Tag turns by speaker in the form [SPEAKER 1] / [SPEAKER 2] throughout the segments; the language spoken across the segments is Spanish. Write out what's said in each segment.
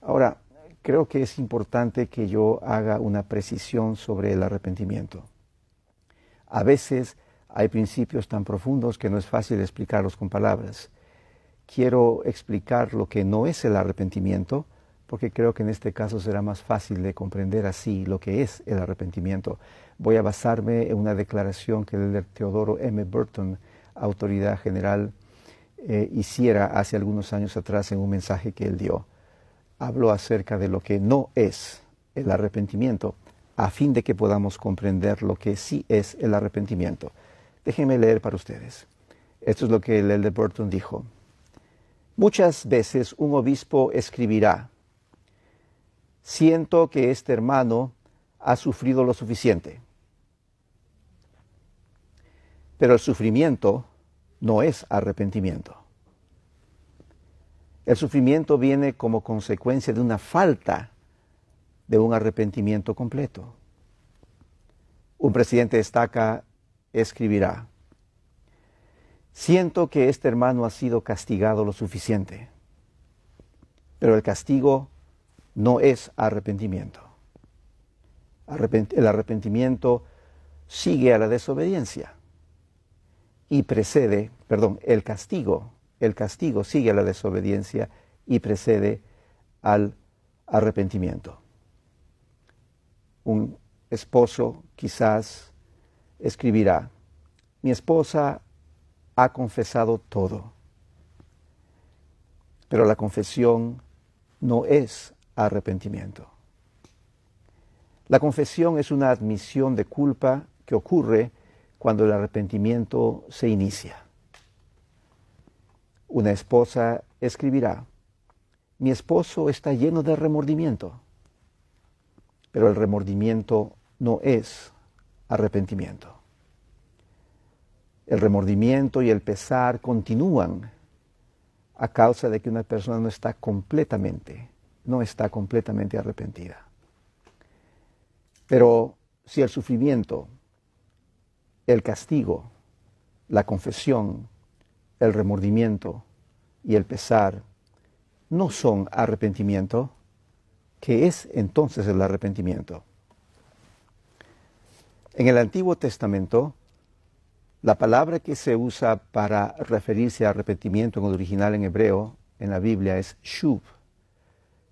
[SPEAKER 1] Ahora, creo que es importante que yo haga una precisión sobre el arrepentimiento. A veces hay principios tan profundos que no es fácil explicarlos con palabras. Quiero explicar lo que no es el arrepentimiento, porque creo que en este caso será más fácil de comprender así lo que es el arrepentimiento. Voy a basarme en una declaración que el Teodoro M. Burton, autoridad general, eh, hiciera hace algunos años atrás en un mensaje que él dio habló acerca de lo que no es el arrepentimiento, a fin de que podamos comprender lo que sí es el arrepentimiento. Déjenme leer para ustedes. Esto es lo que el de Burton dijo. Muchas veces un obispo escribirá, siento que este hermano ha sufrido lo suficiente. Pero el sufrimiento no es arrepentimiento. El sufrimiento viene como consecuencia de una falta de un arrepentimiento completo. Un presidente destaca, escribirá, siento que este hermano ha sido castigado lo suficiente, pero el castigo no es arrepentimiento. el arrepentimiento sigue a la desobediencia y precede, perdón, el castigo el castigo sigue a la desobediencia y precede al arrepentimiento. Un esposo quizás escribirá, mi esposa ha confesado todo, pero la confesión no es arrepentimiento. La confesión es una admisión de culpa que ocurre cuando el arrepentimiento se inicia. Una esposa escribirá, mi esposo está lleno de remordimiento, pero el remordimiento no es arrepentimiento. El remordimiento y el pesar continúan a causa de que una persona no está completamente, no está completamente arrepentida. Pero si el sufrimiento, el castigo, la confesión, el remordimiento y el pesar no son arrepentimiento, ¿qué es entonces el arrepentimiento? En el Antiguo Testamento, la palabra que se usa para referirse a arrepentimiento en el original en hebreo en la Biblia es Shub.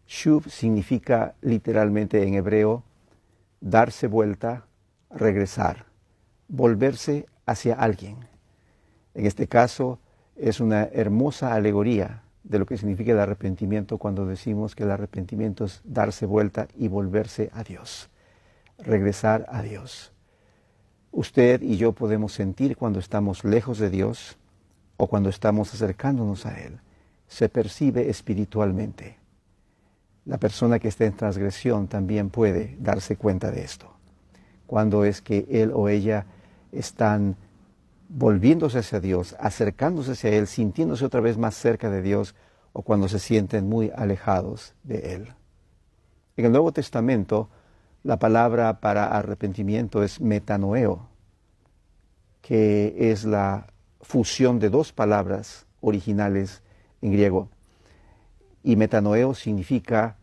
[SPEAKER 1] Shub significa literalmente en hebreo darse vuelta, regresar, volverse hacia alguien. En este caso, es una hermosa alegoría de lo que significa el arrepentimiento cuando decimos que el arrepentimiento es darse vuelta y volverse a Dios, regresar a Dios. Usted y yo podemos sentir cuando estamos lejos de Dios o cuando estamos acercándonos a Él. Se percibe espiritualmente. La persona que está en transgresión también puede darse cuenta de esto. Cuando es que él o ella están volviéndose hacia Dios, acercándose hacia Él, sintiéndose otra vez más cerca de Dios o cuando se sienten muy alejados de Él. En el Nuevo Testamento, la palabra para arrepentimiento es metanoeo, que es la fusión de dos palabras originales en griego. Y metanoeo significa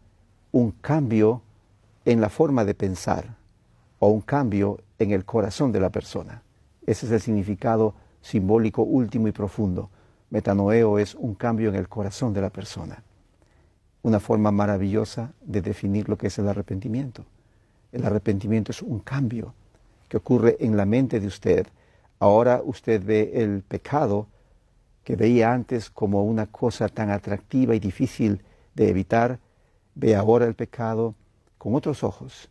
[SPEAKER 1] un cambio en la forma de pensar o un cambio en el corazón de la persona. Ese es el significado simbólico último y profundo. Metanoeo es un cambio en el corazón de la persona. Una forma maravillosa de definir lo que es el arrepentimiento. El arrepentimiento es un cambio que ocurre en la mente de usted. Ahora usted ve el pecado que veía antes como una cosa tan atractiva y difícil de evitar, ve ahora el pecado con otros ojos,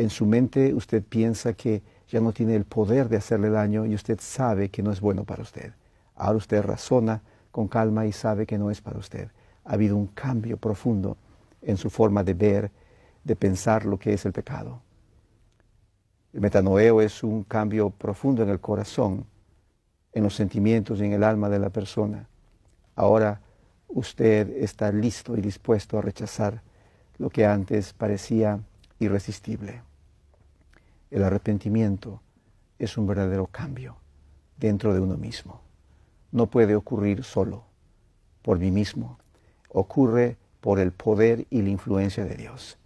[SPEAKER 1] en su mente usted piensa que ya no tiene el poder de hacerle daño y usted sabe que no es bueno para usted. Ahora usted razona con calma y sabe que no es para usted. Ha habido un cambio profundo en su forma de ver, de pensar lo que es el pecado. El metanoeo es un cambio profundo en el corazón, en los sentimientos y en el alma de la persona. Ahora usted está listo y dispuesto a rechazar lo que antes parecía irresistible. El arrepentimiento es un verdadero cambio dentro de uno mismo. No puede ocurrir solo por mí mismo. Ocurre por el poder y la influencia de Dios.